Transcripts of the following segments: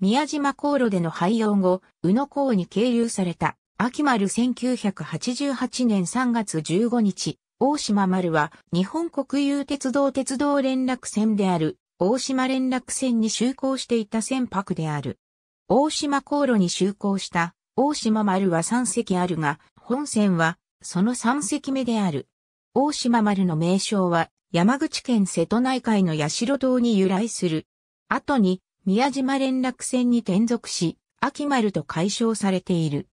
宮島航路での廃用後、宇野港に経由された、秋丸1988年3月15日、大島丸は日本国有鉄道鉄道連絡船である大島連絡船に就航していた船舶である。大島航路に就航した大島丸は3隻あるが、本船はその3隻目である。大島丸の名称は山口県瀬戸内海の八代島に由来する。後に宮島連絡船に転属し、秋丸と解消されている。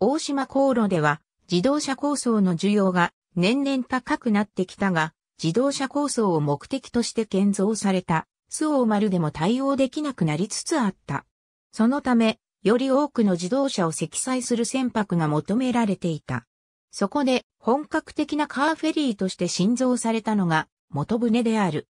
大島航路では、自動車構想の需要が年々高くなってきたが、自動車構想を目的として建造された、周王丸でも対応できなくなりつつあった。そのため、より多くの自動車を積載する船舶が求められていた。そこで、本格的なカーフェリーとして新造されたのが、元船である。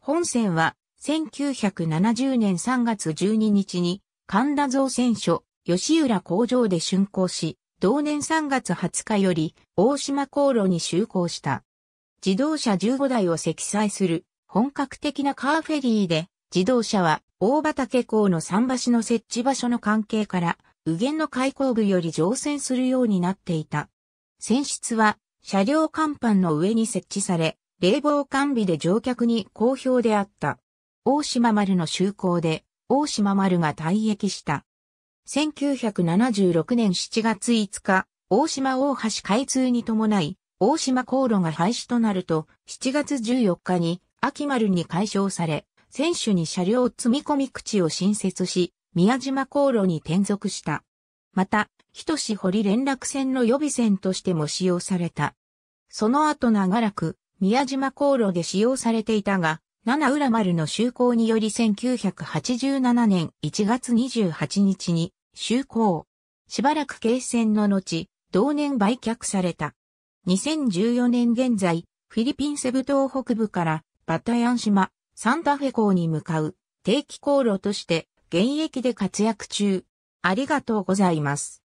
本船は、1970年3月12日に神田造船所吉浦工場で竣工し、同年3月20日より大島航路に就航した。自動車15台を積載する本格的なカーフェリーで、自動車は大畑港の桟橋の設置場所の関係から、右舷の開口部より乗船するようになっていた。船室は車両甲板の上に設置され、冷房完備で乗客に好評であった。大島丸の就航で、大島丸が退役した。1976年7月5日、大島大橋開通に伴い、大島航路が廃止となると、7月14日に、秋丸に解消され、選手に車両積み込み口を新設し、宮島航路に転属した。また、人志堀連絡船の予備船としても使用された。その後長らく、宮島航路で使用されていたが、七浦丸の就航により1987年1月28日に就航。しばらく継戦の後、同年売却された。2014年現在、フィリピンセブ島北部からバタヤン島、サンタフェ港に向かう定期航路として現役で活躍中。ありがとうございます。